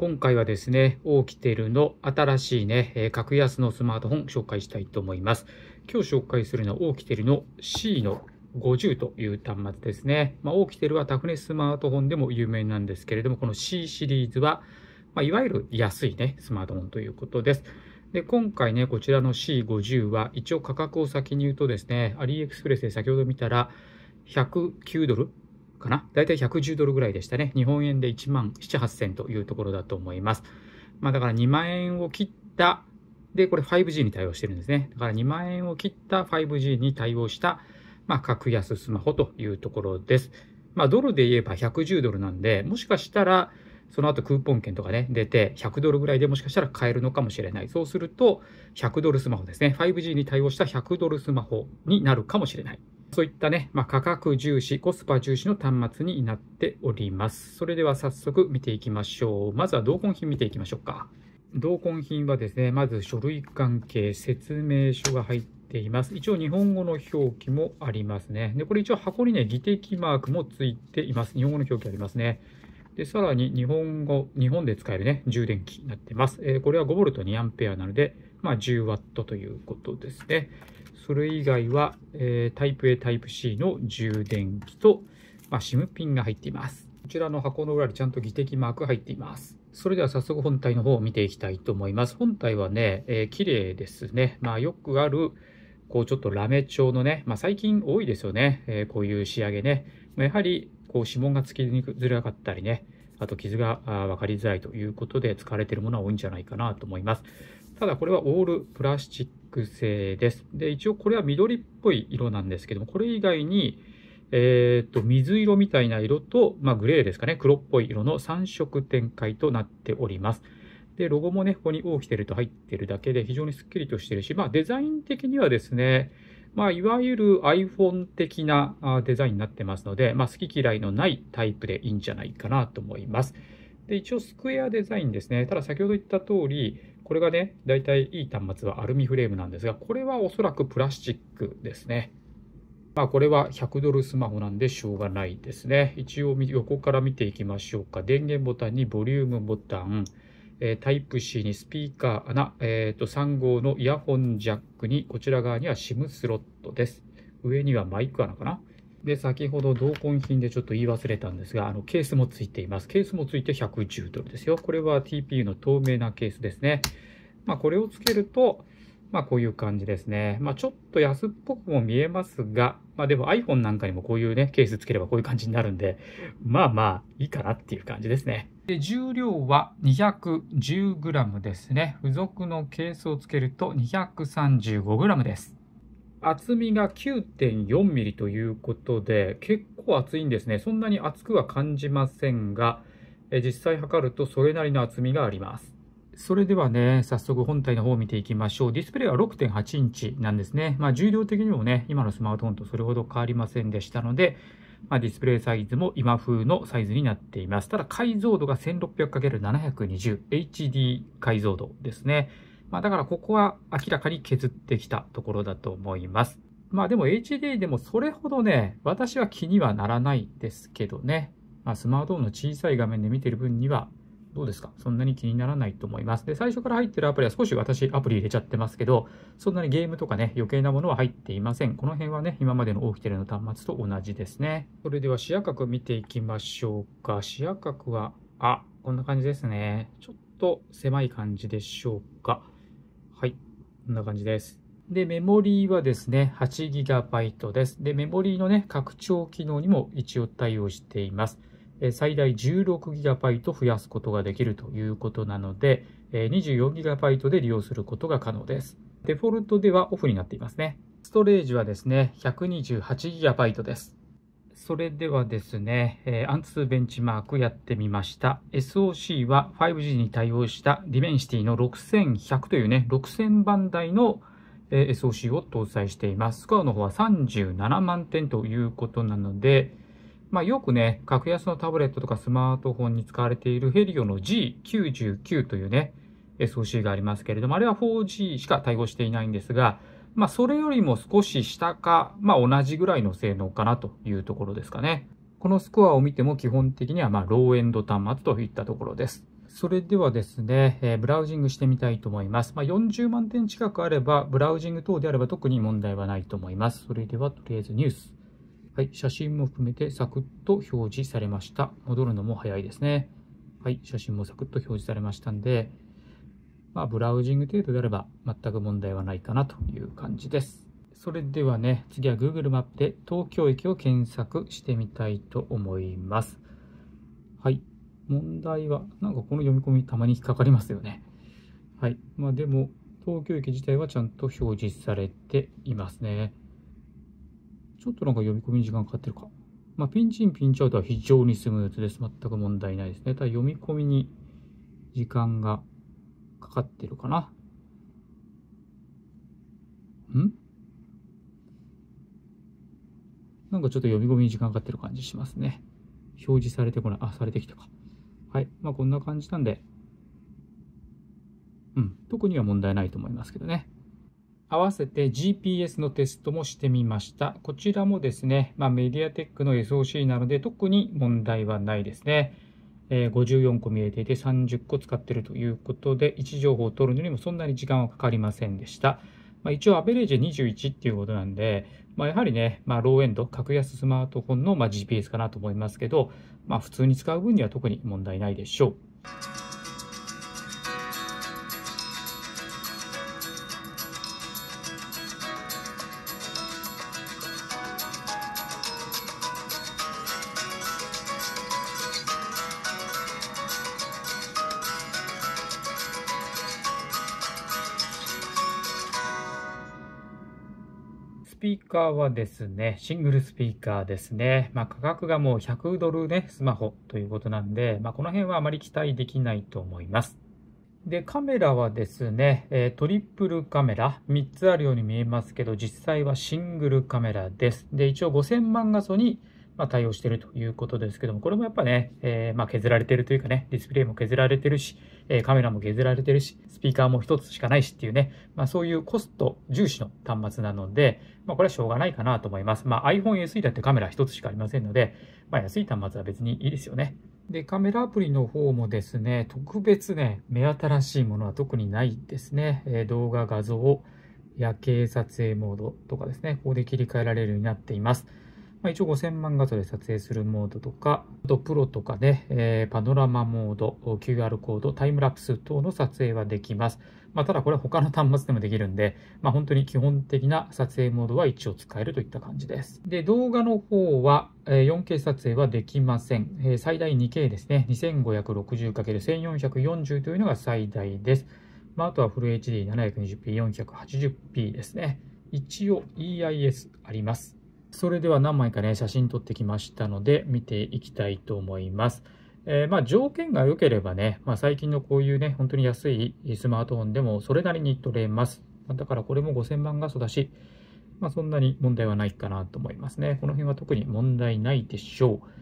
今回はですね、オーキテルの新しいね、格安のスマートフォン紹介したいと思います。今日紹介するのはオーキテルの C の50という端末ですね。まあ、オーキテルはタフネススマートフォンでも有名なんですけれども、この C シリーズは、まあ、いわゆる安いね、スマートフォンということです。で、今回ね、こちらの C50 は、一応価格を先に言うとですね、アリエクスプレスで先ほど見たら、109ドルかな。だいたい110ドルぐらいでしたね。日本円で1万7、8000というところだと思います。まあだから2万円を切った、で、これ 5G に対応してるんですね。だから2万円を切った 5G に対応した、まあ格安スマホというところです。まあドルで言えば110ドルなんで、もしかしたら、その後クーポン券とかね、出て100ドルぐらいでもしかしたら買えるのかもしれない。そうすると、100ドルスマホですね。5G に対応した100ドルスマホになるかもしれない。そういったね、まあ、価格重視、コスパ重視の端末になっております。それでは早速見ていきましょう。まずは同梱品見ていきましょうか。同梱品はですね、まず書類関係、説明書が入っています。一応日本語の表記もありますね。で、これ一応箱にね、技的マークもついています。日本語の表記ありますね。で、さらに日本語、日本で使えるね、充電器になってます。えー、これは 5V2A なので、まあ 10W ということですね。それ以外は、えー、タイプ A、タイプ C の充電器と、まあ、SIM ピンが入っています。こちらの箱の裏にちゃんと技的マーク入っています。それでは早速本体の方を見ていきたいと思います。本体はね、えー、綺麗ですね。まあよくある、こうちょっとラメ調のね、まあ最近多いですよね。えー、こういう仕上げね。やはり、こう指紋がつきづらかったりね、あと傷が分かりづらいということで使われているものは多いんじゃないかなと思います。ただこれはオールプラスチッ木製です。で、一応これは緑っぽい色なんですけども、これ以外に、えっ、と、水色みたいな色と、まあ、グレーですかね、黒っぽい色の3色展開となっております。で、ロゴもね、ここに大きキテと入ってるだけで非常にスッキリとしてるし、まあ、デザイン的にはですね、まあ、いわゆる iPhone 的なデザインになってますので、まあ、好き嫌いのないタイプでいいんじゃないかなと思います。で、一応スクエアデザインですね。ただ先ほど言った通り、これがね、だいたいいい端末はアルミフレームなんですが、これはおそらくプラスチックですね。まあこれは100ドルスマホなんでしょうがないですね。一応横から見ていきましょうか。電源ボタンにボリュームボタン、えー、タイプ C にスピーカー穴、えー、と3号のイヤホンジャックに、こちら側には SIM スロットです。上にはマイク穴かな。で、先ほど同梱品でちょっと言い忘れたんですが、あのケースも付いています。ケースも付いて110ドルですよ。これは TPU の透明なケースですね。まあ、これをつけると、まあ、こういう感じですね。まあ、ちょっと安っぽくも見えますが、まあ、でも iPhone なんかにもこういうね、ケースつければこういう感じになるんで、まあまあ、いいかなっていう感じですね。で、重量は 210g ですね。付属のケースをつけると 235g です。厚みが9.4ミリということで、結構厚いんですね。そんなに厚くは感じませんが、え実際測るとそれなりの厚みがあります。それではね、早速本体の方を見ていきましょう。ディスプレイは6.8インチなんですね。まあ、重量的にもね、今のスマートフォンとそれほど変わりませんでしたので、まあ、ディスプレイサイズも今風のサイズになっています。ただ解像度が 1600×720HD 解像度ですね。まあだからここは明らかに削ってきたところだと思います。まあでも HD でもそれほどね、私は気にはならないですけどね。まあ、スマートフォンの小さい画面で見てる分には、どうですかそんなに気にならないと思います。で、最初から入ってるアプリは少し私アプリ入れちゃってますけど、そんなにゲームとかね、余計なものは入っていません。この辺はね、今までのオーキテルの端末と同じですね。それでは視野角見ていきましょうか。視野角は、あ、こんな感じですね。ちょっと狭い感じでしょうか。はい。こんな感じです。で、メモリーはですね、8GB です。で、メモリーのね、拡張機能にも一応対応しています。最大 16GB 増やすことができるということなので、24GB で利用することが可能です。デフォルトではオフになっていますね。ストレージはですね、128GB です。それではですね、えー、アンツーベンチマークやってみました。SOC は 5G に対応したディメンシティの6100というね、6000番台の SOC を搭載しています。スコアの方は37万点ということなので、まあ、よくね、格安のタブレットとかスマートフォンに使われているヘリオの G99 というね、SOC がありますけれども、あれは 4G しか対応していないんですが、まあ、それよりも少し下か、まあ、同じぐらいの性能かなというところですかね。このスコアを見ても基本的には、まあ、ローエンド端末といったところです。それではですね、えー、ブラウジングしてみたいと思います。まあ、40万点近くあれば、ブラウジング等であれば特に問題はないと思います。それでは、とりあえずニュース。はい、写真も含めてサクッと表示されました。戻るのも早いですね。はい、写真もサクッと表示されましたんで、まあ、ブラウジング程度であれば全く問題はないかなという感じです。それではね、次は Google マップで東京駅を検索してみたいと思います。はい。問題は、なんかこの読み込みたまに引っかかりますよね。はい。まあでも、東京駅自体はちゃんと表示されていますね。ちょっとなんか読み込みに時間かかってるか。まあ、ピンチにン、ピンチアウトは非常にスムーズです。全く問題ないですね。ただ読み込みに時間がかかってるかな。んなんかちょっと読み込みに時間かかってる感じしますね。表示されてこない。あ、されてきたか。はい。まあこんな感じなんで、うん、特には問題ないと思いますけどね。合わせて GPS のテストもしてみました。こちらもですね、まあ、メディアテックの SOC なので特に問題はないですね。えー、54個見えていて30個使ってるということで位置情報を取るのにもそんなに時間はかかりませんでした。まあ、一応アベレージ21っていうことなんで、まあ、やはりね、まあ、ローエンド、格安スマートフォンのま GPS かなと思いますけど、まあ、普通に使う分には特に問題ないでしょう。ピーカーはですね、シングルスピーカーですね。まあ、価格がもう100ドルね、スマホということなんで、まあ、この辺はあまり期待できないと思います。で、カメラはですね、えトリプルカメラ、3つあるように見えますけど、実際はシングルカメラです。で、一応5000万画素に、ま対応しているということですけども、これもやっぱね、えー、ま削られてるというかね、ディスプレイも削られてるし、えカメラも削られてるし、スピーカーも1つしかないしっていうね、まあ、そういうコスト重視の端末なので、まあ、これはしょうがないかなと思います。まあ、iPhoneSE だってカメラ1つしかありませんので、まあ、安い端末は別にいいですよね。で、カメラアプリの方もですね、特別ね、目新しいものは特にないですね。えー、動画、画像、夜景撮影モードとかですね、ここで切り替えられるようになっています。まあ、一応5000万画素で撮影するモードとか、あとプロとかで、えー、パノラマモード、QR コード、タイムラプス等の撮影はできます。まあ、ただこれ他の端末でもできるんで、まあ、本当に基本的な撮影モードは一応使えるといった感じです。で、動画の方は、え 4K 撮影はできません。え最大 2K ですね。2560×1440 というのが最大です。まあ、あとはフル HD720p、480p ですね。一応 EIS あります。それでは何枚かね、写真撮ってきましたので、見ていきたいと思います。えー、まあ、条件が良ければね、まあ、最近のこういうね、本当に安いスマートフォンでもそれなりに撮れます。だからこれも5000万画素だし、まあ、そんなに問題はないかなと思いますね。この辺は特に問題ないでしょう。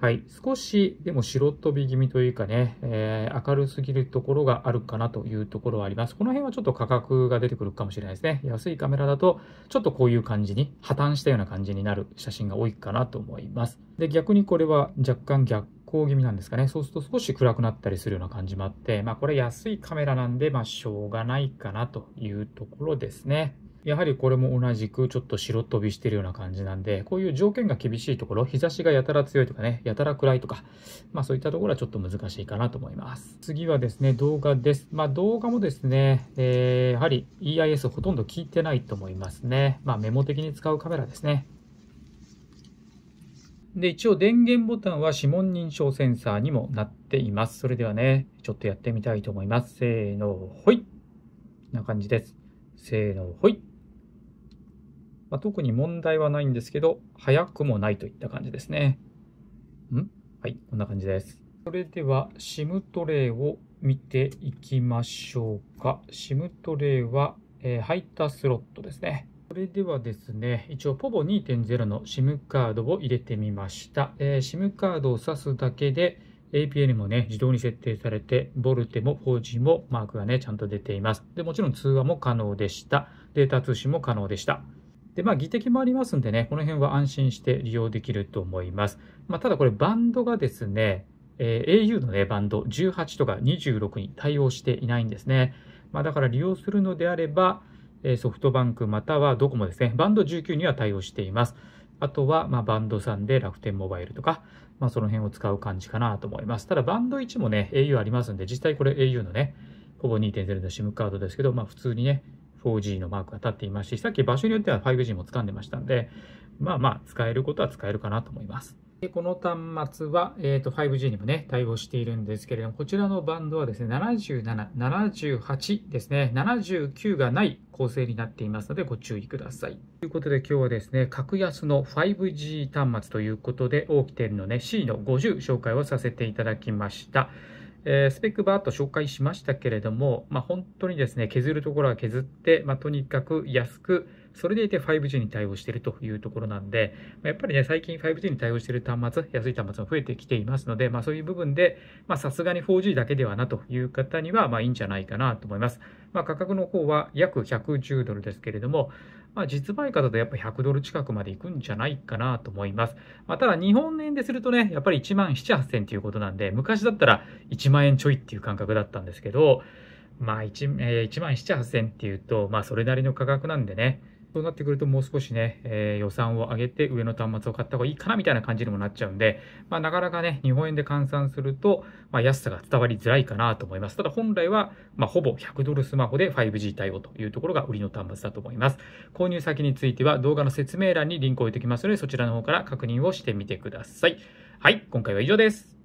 はい、少しでも白飛び気味というかね、えー、明るすぎるところがあるかなというところはあります。この辺はちょっと価格が出てくるかもしれないですね。安いカメラだと、ちょっとこういう感じに、破綻したような感じになる写真が多いかなと思います。で、逆にこれは若干逆光気味なんですかね。そうすると少し暗くなったりするような感じもあって、まあこれ安いカメラなんで、まあしょうがないかなというところですね。やはりこれも同じくちょっと白飛びしてるような感じなんで、こういう条件が厳しいところ、日差しがやたら強いとかね、やたら暗いとか、まあそういったところはちょっと難しいかなと思います。次はですね、動画です。まあ動画もですね、えー、やはり EIS ほとんど効いてないと思いますね。まあメモ的に使うカメラですね。で、一応電源ボタンは指紋認証センサーにもなっています。それではね、ちょっとやってみたいと思います。せーの、ほいこんな感じです。せーの、ほいまあ、特に問題はないんですけど、早くもないといった感じですね。んはい、こんな感じです。それでは、SIM トレイを見ていきましょうか。SIM トレイは、えー、入ったスロットですね。それではですね、一応 POVO2.0 の SIM カードを入れてみました。えー、SIM カードを挿すだけで、APN もね、自動に設定されて、ボルテも 4G もマークがね、ちゃんと出ています。で、もちろん通話も可能でした。データ通信も可能でした。で、まあ、技的もありますんでね、この辺は安心して利用できると思います。まあ、ただこれ、バンドがですね、えー、au の、ね、バンド18とか26に対応していないんですね。まあ、だから利用するのであれば、えソフトバンクまたはドコモですね、バンド19には対応しています。あとは、まバンド3で楽天モバイルとか、まあ、その辺を使う感じかなと思います。ただ、バンド1もね、au ありますんで、実際これ au のね、ほぼ2.0の SIM カードですけど、まあ、普通にね、4G のマークが立っていますし、さっき場所によっては 5G も掴んでましたんで、まあまあ使えることは使えるかなと思います。でこの端末は、えーと、5G にもね、対応しているんですけれども、こちらのバンドはですね、77、78ですね、79がない構成になっていますので、ご注意ください。ということで、今日はですね、格安の 5G 端末ということで、大き店のね、C の50紹介をさせていただきました。えー、スペックバーッと紹介しましたけれども、まあ、本当にですね削るところは削って、まあ、とにかく安くそれでいて 5G に対応しているというところなんで、やっぱりね、最近 5G に対応している端末、安い端末も増えてきていますので、まあ、そういう部分で、まさすがに 4G だけではなという方には、まあ、いいんじゃないかなと思います。まあ、価格の方は約110ドルですけれども、まあ、実売価だとやっぱ100ドル近くまでいくんじゃないかなと思います。まあ、ただ日本円でするとね、やっぱり1万7、8000ということなんで、昔だったら1万円ちょいっていう感覚だったんですけど、まあ1、えー、1万7、8000っていうと、まあそれなりの価格なんでね、そうなってくるともう少しね、えー、予算を上げて上の端末を買った方がいいかなみたいな感じにもなっちゃうんで、まあ、なかなかね、日本円で換算すると、まあ、安さが伝わりづらいかなと思います。ただ本来は、まあ、ほぼ100ドルスマホで 5G 対応というところが売りの端末だと思います。購入先については動画の説明欄にリンクを置いておきますので、そちらの方から確認をしてみてください。はい、今回は以上です。